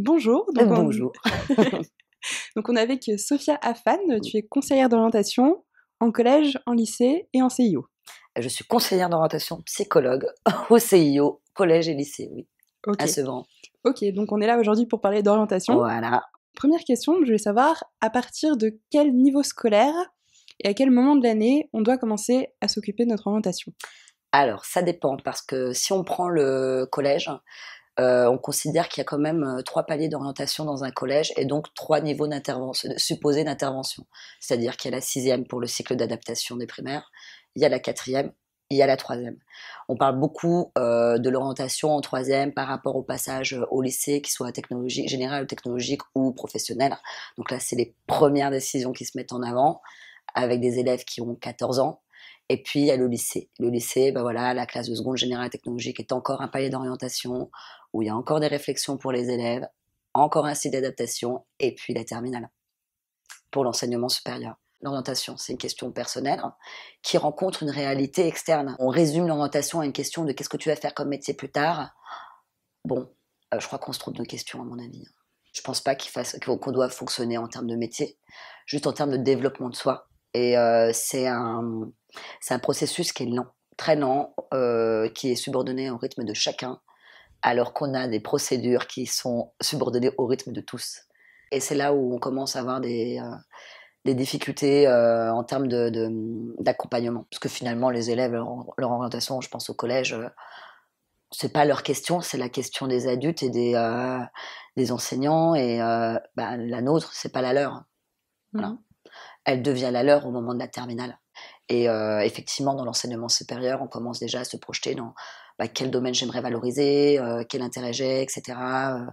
Bonjour. Donc Bonjour. donc on est avec Sophia Afan, tu es conseillère d'orientation en collège, en lycée et en CIO. Je suis conseillère d'orientation psychologue au CIO, collège et lycée, oui, okay. ce moment. Ok, donc on est là aujourd'hui pour parler d'orientation. Voilà. Première question, je voulais savoir à partir de quel niveau scolaire et à quel moment de l'année on doit commencer à s'occuper de notre orientation Alors, ça dépend, parce que si on prend le collège, euh, on considère qu'il y a quand même euh, trois paliers d'orientation dans un collège et donc trois niveaux d'intervention, supposés d'intervention. C'est-à-dire qu'il y a la sixième pour le cycle d'adaptation des primaires, il y a la quatrième, il y a la troisième. On parle beaucoup euh, de l'orientation en troisième par rapport au passage au lycée, qu'il soit technologique, général, technologique ou professionnel. Donc là, c'est les premières décisions qui se mettent en avant avec des élèves qui ont 14 ans. Et puis il y a le lycée. Le lycée, ben voilà, la classe de seconde générale technologique est encore un palier d'orientation où il y a encore des réflexions pour les élèves, encore un site d'adaptation, et puis la terminale pour l'enseignement supérieur. L'orientation, c'est une question personnelle hein, qui rencontre une réalité externe. On résume l'orientation à une question de qu'est-ce que tu vas faire comme métier plus tard. Bon, euh, je crois qu'on se trouve de questions à mon avis. Hein. Je pense pas qu'il fasse, qu'on doit fonctionner en termes de métier, juste en termes de développement de soi. Et euh, c'est un, c'est un processus qui est lent, très lent, euh, qui est subordonné au rythme de chacun alors qu'on a des procédures qui sont subordonnées au rythme de tous. Et c'est là où on commence à avoir des, euh, difficultés euh, en termes d'accompagnement. Parce que finalement, les élèves, leur, orientation, je pense au collège, ce euh, c'est pas leur question, c'est la question des adultes et des, enseignants. Et bah, la nôtre, c'est pas la leur. Mmh. Elle devient la leur au moment de la terminale. Et euh, effectivement, dans l'enseignement supérieur, on commence déjà à se projeter dans bah, quel domaine j'aimerais valoriser, euh, quel intérêt j'ai, etc. Euh,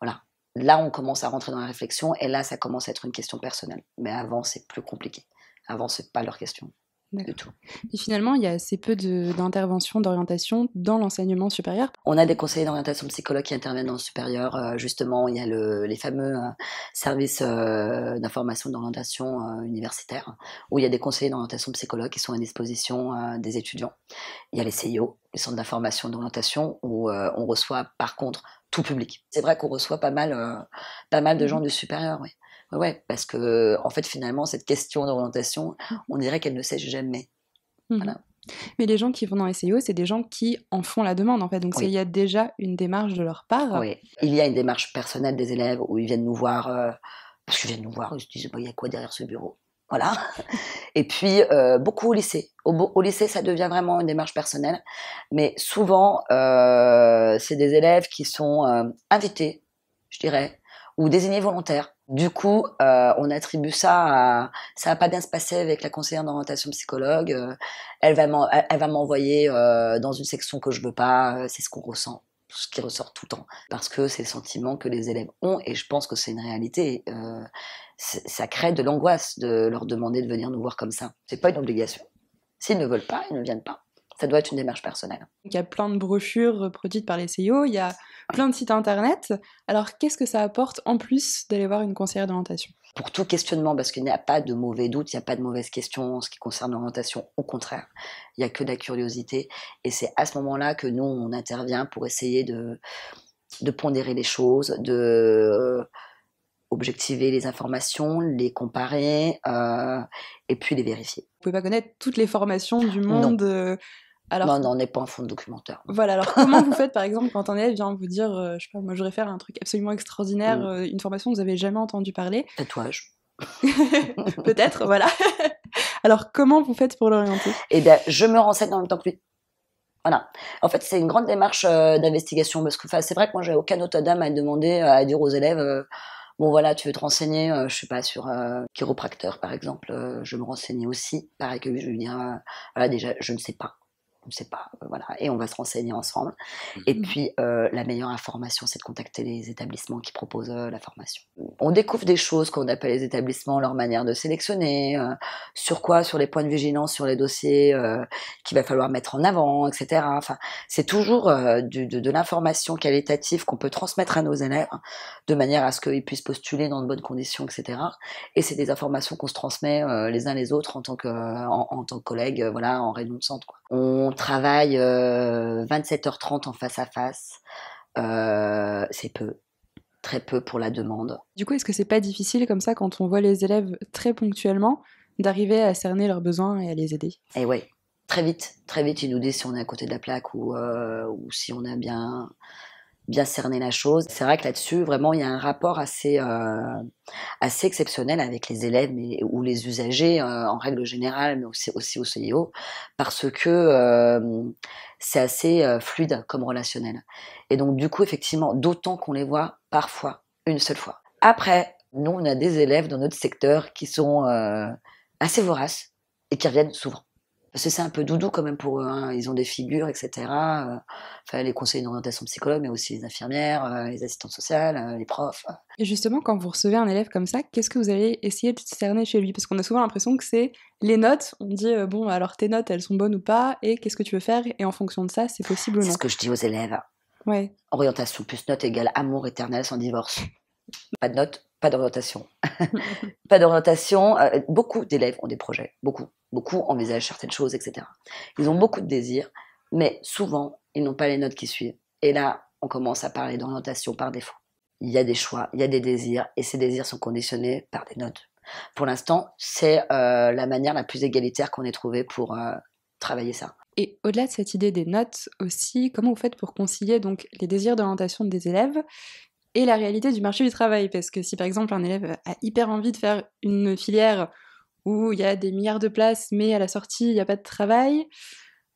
voilà. Là, on commence à rentrer dans la réflexion et là, ça commence à être une question personnelle. Mais avant, c'est plus compliqué. Avant, ce c'est pas leur question tout. Et finalement, il y a assez peu d'interventions d'orientation dans l'enseignement supérieur. On a des conseillers d'orientation psychologue qui interviennent dans le supérieur. Euh, justement, il y a les fameux euh, services euh, d'information d'orientation universitaire, où il y a des conseillers d'orientation psychologue qui sont à disposition des étudiants. Il y a les CIO, les centres d'information d'orientation, où on reçoit par contre tout public. C'est vrai qu'on reçoit pas mal, pas mal de mmh. gens du supérieur, oui. Ouais, parce que en fait, finalement, cette question d'orientation, on dirait qu'elle ne sait jamais. Mmh. Mais les gens qui vont dans les c'est des gens qui en font la demande, en fait. Donc, il y a déjà une démarche de leur part. Oui. Il y a une démarche personnelle des élèves où ils viennent nous voir, euh, parce qu'ils viennent nous voir, ils se disent, bah, il y a quoi derrière ce bureau voilà. Et puis euh, beaucoup au lycée. Au, lycée, ça devient vraiment une démarche personnelle, mais souvent euh, c'est des élèves qui sont invités, je dirais, ou désignés volontaires du coup, euh, on attribue ça à ça va pas bien se passer avec la conseillère d'orientation psychologue. Euh, elle va elle va m'envoyer euh, dans une section que je veux pas. c'est ce qu'on ressent, ce qui ressort tout le temps, parce que c'est le sentiment que les élèves ont et je pense que c'est une réalité. ça crée de l'angoisse de leur demander de venir nous voir comme ça. C'est pas une obligation. S'ils ne veulent pas, ils ne viennent pas ça doit être une démarche personnelle. Il y a plein de brochures produites par les CIO, il y a plein de sites internet. Alors qu'est-ce que ça apporte en plus d'aller voir une conseillère d'orientation Pour tout questionnement, parce qu'il n'y a pas de mauvais doute, il n'y a pas de mauvaise question en ce qui concerne l'orientation, au contraire, il n'y a que de la curiosité. Et c'est à ce moment-là que nous, on intervient pour essayer de, de pondérer les choses, de euh, objectiver les informations, les comparer euh, et puis les vérifier. Vous pouvez pas connaître toutes les formations du monde. Euh, alors, non, non, on n'est pas en fond de documentaire. Voilà, alors comment vous faites par exemple quand un élève vient vous dire, euh, je sais pas, moi je voudrais faire un truc absolument extraordinaire, mm. euh, une formation que vous n'avez jamais entendu parler Tatouage. Peut-être, voilà. alors comment vous faites pour l'orienter Eh bien, je me renseigne en même temps que lui. Voilà. En fait, c'est une grande démarche euh, d'investigation parce que c'est vrai que moi, j'ai aucun autre dame à demander, à dire aux élèves bon voilà, tu veux te renseigner, je sais pas, sur chiropracteur par exemple, je me renseignais aussi, pareil que lui, je lui dire, hein, voilà, ah, déjà, je ne sais pas on ne sait pas, euh, voilà, et on va se renseigner ensemble. Mmh. Et puis, euh, la meilleure information, c'est de contacter les établissements qui proposent euh, la formation. On découvre des choses qu'on appelle les établissements, leur manière de sélectionner, sur quoi, sur les points de vigilance, sur les dossiers qu'il va falloir mettre en avant, etc. Enfin, c'est toujours de, l'information qualitative qu'on peut transmettre à nos élèves, de manière à ce qu'ils puissent postuler dans de bonnes conditions, etc. Et c'est des informations qu'on se transmet les uns les autres en tant que, en, tant que collègues, voilà, en réunion de centre, quoi. On travaille 27h30 euh, en face à face. Euh, c'est peu très peu pour la demande. Du coup, est-ce que c'est pas difficile comme ça quand on voit les élèves très ponctuellement d'arriver à cerner leurs besoins et à les aider Eh ouais, très vite, très vite, ils nous disent si on est à côté de la plaque ou, euh, ou si on a bien bien cerner la chose. C'est vrai que là-dessus, vraiment, il y a un rapport assez, euh, assez exceptionnel avec les élèves mais, ou les usagers euh, en règle générale, mais aussi, aussi au CIO, parce que euh, c'est assez euh, fluide comme relationnel. Et donc, du coup, effectivement, d'autant qu'on les voit parfois une seule fois. Après, nous, on a des élèves dans notre secteur qui sont euh, assez voraces et qui reviennent souvent. Parce que c'est un peu doudou quand même pour eux. Hein. Ils ont des figures, etc. Euh. Enfin, les conseillers d'orientation psychologue, mais aussi les infirmières, euh, les assistantes sociales, euh, les profs. Et justement, quand vous recevez un élève comme ça, qu'est-ce que vous allez essayer de cerner chez lui Parce qu'on a souvent l'impression que c'est les notes. On dit, bon, alors tes notes, elles sont bonnes ou pas Et qu'est-ce que tu veux faire Et en fonction de ça, c'est possible ou non C'est ce que je dis aux élèves. Ouais. Orientation plus note égale amour éternel sans divorce. Pas de notes, pas d'orientation. pas d'orientation. beaucoup d'élèves ont des projets, beaucoup. Beaucoup envisagent certaines choses, etc. Ils ont beaucoup de désirs, mais souvent, ils n'ont pas les notes qui suivent. Et là, on commence à parler d'orientation par défaut. Il y a des choix, il y a des désirs, et ces désirs sont conditionnés par des notes. Pour l'instant, c'est euh, la manière la plus égalitaire qu'on ait trouvée pour euh, travailler ça. Et au-delà de cette idée des notes aussi, comment vous faites pour concilier donc les désirs d'orientation des élèves et la réalité du marché du travail Parce que si par exemple un élève a hyper envie de faire une filière où il y a des milliards de places, mais à la sortie, il n'y a pas de travail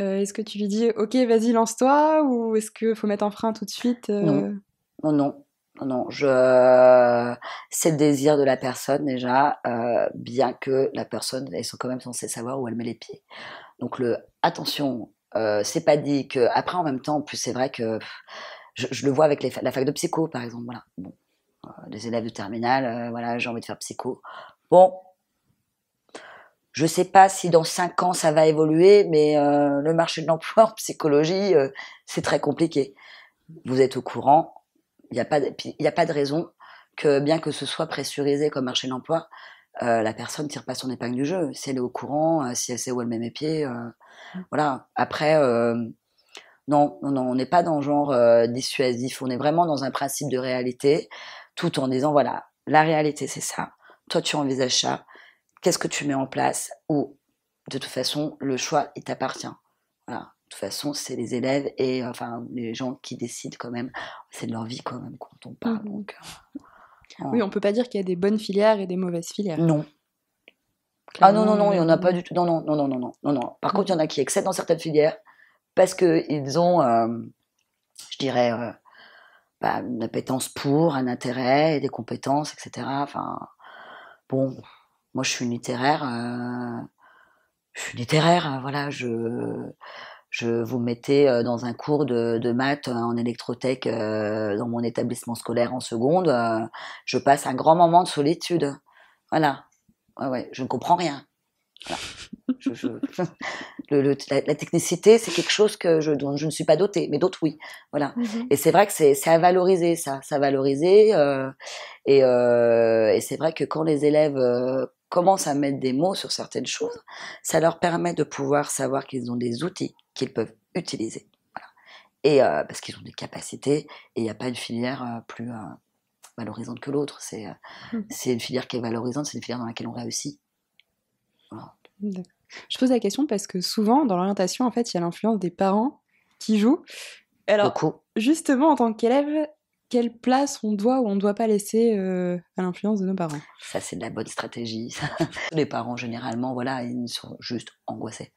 euh, Est-ce que tu lui dis, ok, vas-y, lance-toi, ou est-ce qu'il faut mettre un frein tout de suite euh? Non, oh, non, non. Oh, non, je... c'est le désir de la personne déjà, euh, bien que la personne, elles sont quand même censées savoir où elle met les pieds. Donc le attention, c'est pas dit que après en même temps, en plus c'est vrai que je, le vois avec les, la fac de psycho par exemple, voilà, bon, les élèves de terminale, voilà, j'ai envie de faire psycho, bon, je sais pas si dans cinq ans ça va évoluer, mais euh, le marché de l'emploi en psychologie, euh, c'est très compliqué. Vous êtes au courant. Il n'y a, pas de, a pas de raison que, bien que ce soit pressurisé comme marché de l'emploi, euh, la personne tire pas son épingle du jeu. Si elle est au courant, si elle sait où elle met les pieds, mmh. voilà. Après, non, non, on n'est pas dans le genre dissuasif. On est vraiment dans un principe de réalité, tout en disant voilà, la réalité c'est ça. Toi tu envisages ça qu'est-ce que tu mets en place ou de toute façon le choix il t'appartient. Voilà. De toute façon, c'est les élèves et enfin les gens qui décident quand même. C'est de leur vie quand même quand on parle. Mm. Euh, oui, on peut pas dire qu'il y a des bonnes filières et des mauvaises filières. Non. ah non non non, il y en a pas du tout. Non non non non non non Par mm. contre, il y en a qui excèdent dans certaines filières parce que ils ont, euh, je dirais, euh, bah, une appétence pour, un intérêt, des compétences, etc. Enfin, bon, moi, je suis littéraire. Euh, je suis littéraire. Hein, voilà, je je vous mettais euh, dans un cours de, de maths euh, en électrothèque dans mon établissement scolaire en seconde. je passe un grand moment de solitude. Voilà. Ouais, je ne comprends rien. la, technicité, c'est quelque chose que je, dont je ne suis pas dotée, mais d'autres oui. Voilà. Mm-hmm. Et c'est vrai que c'est à valoriser ça, ça valoriser. et, et c'est vrai que quand les élèves commencent à mettre des mots sur certaines choses, ça leur permet de pouvoir savoir qu'ils ont des outils qu'ils peuvent utiliser. Et euh, parce qu'ils ont des capacités, et il n'y a pas une filière euh, plus euh, valorisante que l'autre. C'est hmm. c'est une filière qui est valorisante, c'est une filière dans laquelle on réussit. Je pose la question parce que souvent, dans l'orientation, en fait, il y a l'influence des parents qui jouent. Alors, justement, en tant qu'élève, quelle place on doit ou on ne doit pas laisser euh, à l'influence de nos parents. Ça, c'est de la bonne stratégie. Les parents, généralement, voilà, ils sont juste angoissés.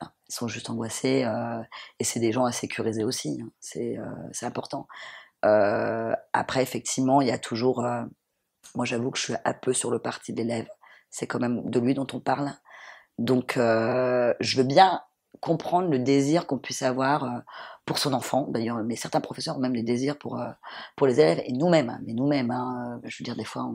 ils sont juste angoissés euh, et c'est des gens à sécuriser aussi. Hein. Euh, c'est important. après, effectivement, il y a toujours. moi, j'avoue que je suis un peu sur le parti de lèvres. C'est quand même de lui dont on parle. Donc, je veux bien comprendre le désir qu'on puisse avoir euh, pour son enfant. D'ailleurs, mais certains professeurs ont même des désirs pour, euh, pour les élèves et nous-mêmes. Hein, mais nous-mêmes, hein, euh, je veux dire, des fois,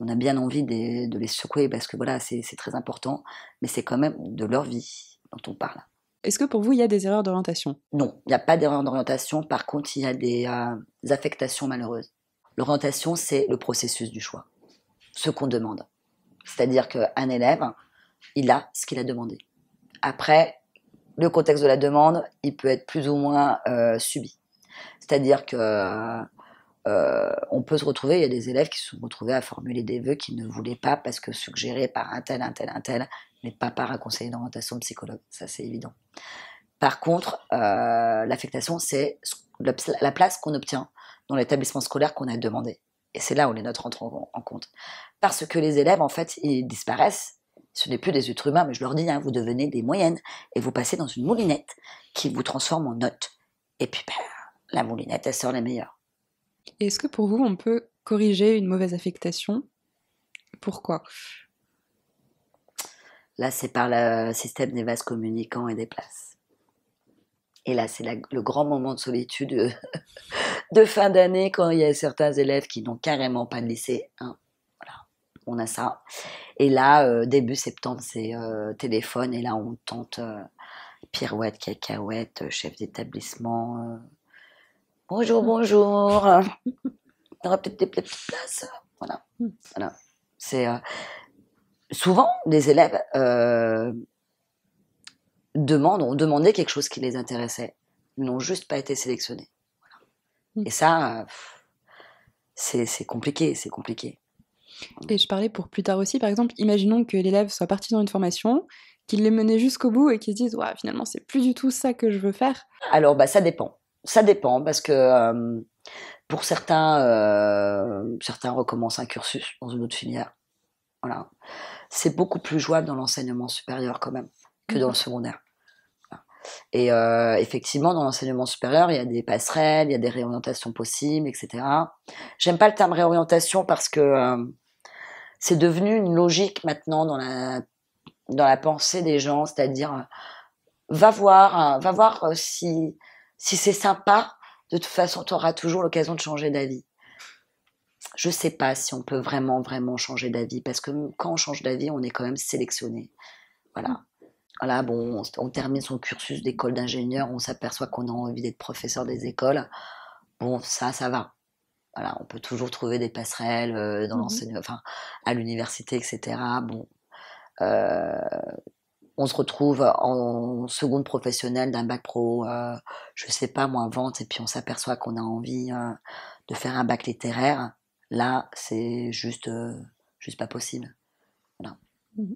on, a bien envie de, de, les secouer parce que voilà, c'est très important, mais c'est quand même de leur vie dont on parle. Est-ce que pour vous, il y a des erreurs d'orientation Non, il n'y a pas d'erreur d'orientation. Par contre, il y a des, des affectations malheureuses. L'orientation, c'est le processus du choix, ce qu'on demande. C'est-à-dire qu'un élève, il a ce qu'il a demandé. Après, le contexte de la demande, il peut être plus ou moins euh, subi. C'est-à-dire que euh, euh, on peut se retrouver, il y a des élèves qui se sont retrouvés à formuler des vœux qu'ils ne voulaient pas parce que suggérés par un tel, un tel, un tel, mais pas par un conseiller d'orientation psychologue. Ça, c'est évident. Par contre, l'affectation, c'est la place qu'on obtient dans l'établissement scolaire qu'on a demandé. Et c'est là où les notes rentrent en, compte. Parce que les élèves, en fait, ils disparaissent ce n'est plus des êtres humains, mais je leur dis, hein, vous devenez des moyennes et vous passez dans une moulinette qui vous transforme en note Et puis, bah, la moulinette, elle sort les meilleures. Est-ce que pour vous, on peut corriger une mauvaise affectation Pourquoi Là, c'est par le système des vases communicants et des places. Et là, c'est le grand moment de solitude euh, de fin d'année quand il y a certains élèves qui n'ont carrément pas de lycée on a ça. Et là, euh, début septembre, c'est euh, téléphone. Et là, on tente euh, pirouette, cacahuète, chef d'établissement. bonjour, bonjour. On peut-être des places. Voilà. Hmm. voilà. C'est souvent des élèves demandent, ont demandé quelque chose qui les intéressait. Ils n'ont juste pas été sélectionnés. Hmm. Et ça, c'est compliqué, c'est compliqué. Et je parlais pour plus tard aussi, par exemple, imaginons que l'élève soit parti dans une formation, qu'il l'ait menée jusqu'au bout et qu'il se dise, ouais, finalement, c'est plus du tout ça que je veux faire. Alors, bah, ça dépend. Ça dépend parce que euh, pour certains, euh, certains recommencent un cursus dans une autre filière. Voilà. C'est beaucoup plus jouable dans l'enseignement supérieur quand même que dans le secondaire. Et euh, effectivement, dans l'enseignement supérieur, il y a des passerelles, il y a des réorientations possibles, etc. J'aime pas le terme réorientation parce que c'est devenu une logique maintenant dans la dans la pensée des gens, c'est-à-dire euh, va voir, euh, va voir euh, si si c'est sympa. De toute façon, tu auras toujours l'occasion de changer d'avis. Je ne sais pas si on peut vraiment vraiment changer d'avis parce que quand on change d'avis, on est quand même sélectionné. Voilà. Mm. Voilà, bon, on, on termine son cursus d'école d'ingénieur, on s'aperçoit qu'on a envie d'être professeur des écoles. Bon, ça, ça va on peut toujours trouver des passerelles euh, dans mmh l'enseignement, enfin, à l'université, etc. Bon, euh, on se retrouve en seconde professionnelle d'un bac pro, je euh, je sais pas moi, vente, et puis on s'aperçoit qu'on a envie de faire un bac littéraire. Là, c'est juste, juste pas possible. Mmh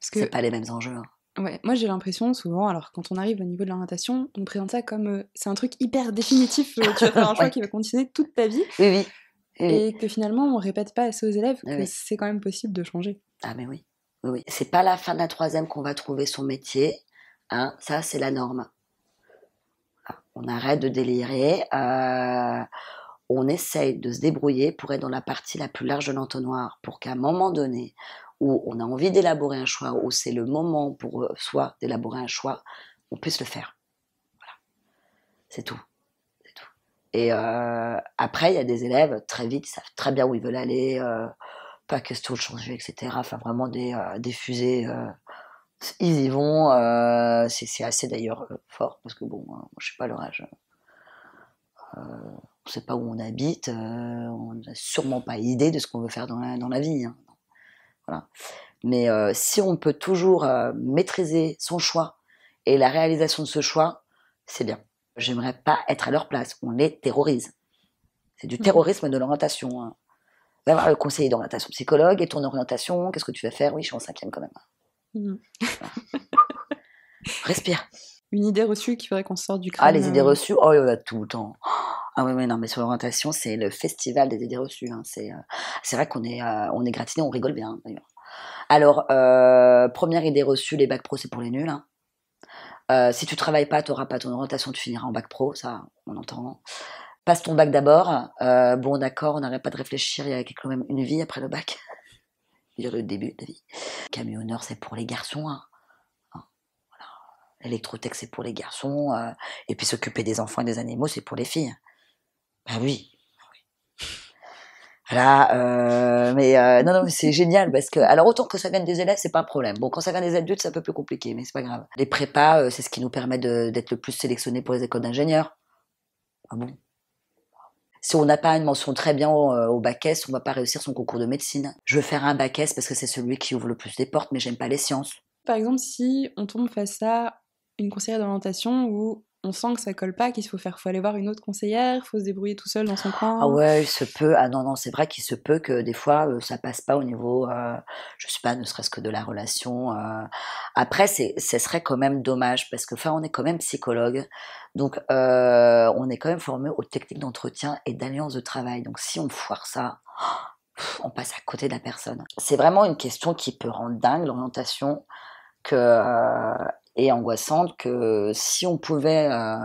Ce pas les mêmes enjeux. Hein. Ouais, moi j'ai l'impression souvent, alors quand on arrive au niveau de l'orientation, on présente ça comme euh, c'est un truc hyper définitif, euh, tu vas faire un choix qui va continuer toute ta vie. Et que finalement on répète pas assez aux élèves que c'est quand même possible de changer. Ah mais oui, oui. C'est pas la fin de la troisième qu'on va trouver son métier, hein, ça c'est la norme. Ah, on arrête de délirer, euh, on essaye de se débrouiller pour être dans la partie la plus large de l'entonnoir, pour qu'à un moment donné, où on a envie d'élaborer un choix, où c'est le moment pour euh, soi d'élaborer un choix, on puisse le faire. Voilà. C'est tout. Et euh, après, il y a des élèves très vite, ils savent très bien où ils veulent aller, euh, pas question de changer, etc. Enfin, vraiment des, euh, fusées. ils y vont. c'est assez d'ailleurs fort, parce que bon, je ne sais pas l'orage. âge. on ne sait pas où on habite, on n'a sûrement pas idée de ce qu'on veut faire dans la, dans la vie. Hein. Mais euh, si on peut toujours euh, maîtriser son choix et la réalisation de ce choix, c'est bien. J'aimerais pas être à leur place. On les terrorise. C'est du mmh terrorisme de l'orientation. Hein. D'avoir le conseiller d'orientation psychologue et ton orientation, qu'est-ce que tu vas faire Oui, je suis en cinquième quand même. Mmh Respire une idée reçue qui ferait qu'on sorte du ah, crâne Ah, les euh, idées reçues, oh, il y en a tout le temps. Ah oui, mais non, mais sur l'orientation, c'est le festival des idées reçues. Hein. Euh, c'est, vrai qu'on est, euh, on est gratiné, on rigole bien d'ailleurs. Alors, première idée reçue, les bacs pro, c'est pour les nuls. Hein. si tu travailles pas, tu n'auras pas ton orientation, tu finiras en bac pro, ça, on entend. Passe ton bac d'abord. bon, d'accord, on n'arrête pas de réfléchir, il y a quand même une vie après le bac. a le début de la vie. Camionneur, c'est pour les garçons. Hein. L'électrotech, c'est pour les garçons. Euh, et puis s'occuper des enfants et des animaux, c'est pour les filles. Ben oui. Voilà, bah euh, mais euh, non, non, c'est génial parce que, alors autant que ça vienne des élèves, c'est pas un problème. Bon, quand ça vient des adultes, c'est un peu plus compliqué, mais c'est pas grave. Les prépas, c'est ce qui nous permet d'être le plus sélectionné pour les écoles d'ingénieurs. Ah bon si on n'a pas une mention très bien au, au bac S, on va pas réussir son concours de médecine. Je veux faire un bac S parce que c'est celui qui ouvre le plus des portes, mais j'aime pas les sciences. Par exemple, si on tombe face à une conseillère d'orientation où on sent que ça colle pas, qu'il faut faire, faut aller voir une autre conseillère, faut se débrouiller tout seul dans son coin. Ah ouais, il se peut. Ah non non, c'est vrai qu'il se peut que des fois euh, ça passe pas au niveau, euh, je sais pas, ne serait-ce que de la relation. Euh. Après, c'est, ce serait quand même dommage parce que enfin on est quand même psychologue, donc on est quand même formé aux techniques d'entretien et d'alliance de travail. Donc si on foire ça. On passe à côté de la personne. C'est vraiment une question qui peut rendre dingue l'orientation que et angoissante que euh, si on pouvait euh,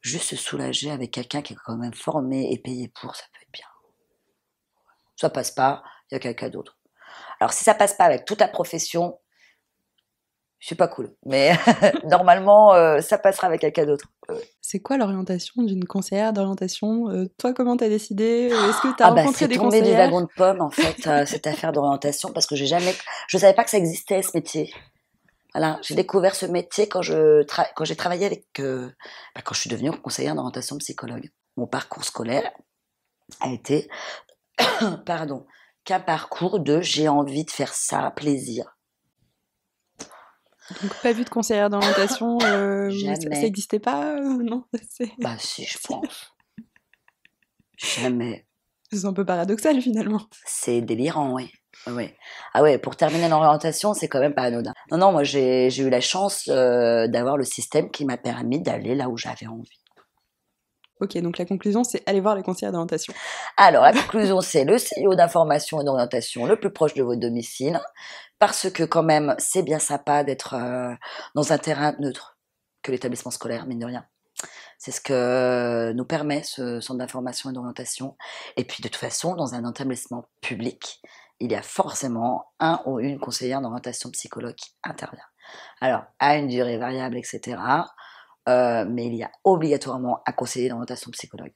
juste se soulager avec quelqu'un qui est quand même formé et payé pour, ça peut être bien. Ça passe pas, il y a quelqu'un d'autre. Alors si ça passe pas avec toute la profession, c'est pas cool. Mais normalement, euh, ça passera avec quelqu'un d'autre. C'est quoi l'orientation d'une conseillère d'orientation Toi, comment t'as décidé Est-ce que t'as ah bah, des conseillères C'est tombé du wagon de pommes, en fait, cette affaire d'orientation, parce que j'ai jamais, je savais pas que ça existait ce métier j'ai découvert ce métier quand je quand j'ai travaillé avec euh, bah, quand je suis devenue conseillère d'orientation psychologue. Mon parcours scolaire a été pardon qu'un parcours de j'ai envie de faire ça plaisir. Donc pas vu de conseillère d'orientation, euh, ça n'existait pas, euh, non Bah si, je pense. Jamais. C'est un peu paradoxal finalement. C'est délirant, oui. Ouais. Ah ouais, pour terminer l'orientation, c'est quand même pas anodin. Non, non, moi j'ai eu la chance euh, d'avoir le système qui m'a permis d'aller là où j'avais envie. Ok, donc la conclusion, c'est aller voir les conseillers d'orientation. Alors, la conclusion, c'est le CEO d'information et d'orientation le plus proche de votre domicile, parce que quand même, c'est bien sympa d'être euh, dans un terrain neutre que l'établissement scolaire, mine de rien. C'est ce que euh, nous permet ce centre d'information et d'orientation. Et puis de toute façon, dans un établissement public, il y a forcément un ou une conseillère d'orientation psychologue qui intervient. Alors, à une durée variable, etc. Euh, mais il y a obligatoirement un conseiller d'orientation psychologue.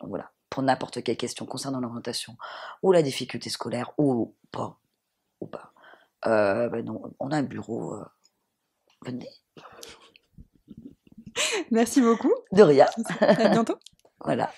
Donc, voilà, pour n'importe quelle question concernant l'orientation ou la difficulté scolaire ou pas. Ou pas. Euh, ben on a un bureau. venez. Merci beaucoup. De rien. À bientôt. Voilà.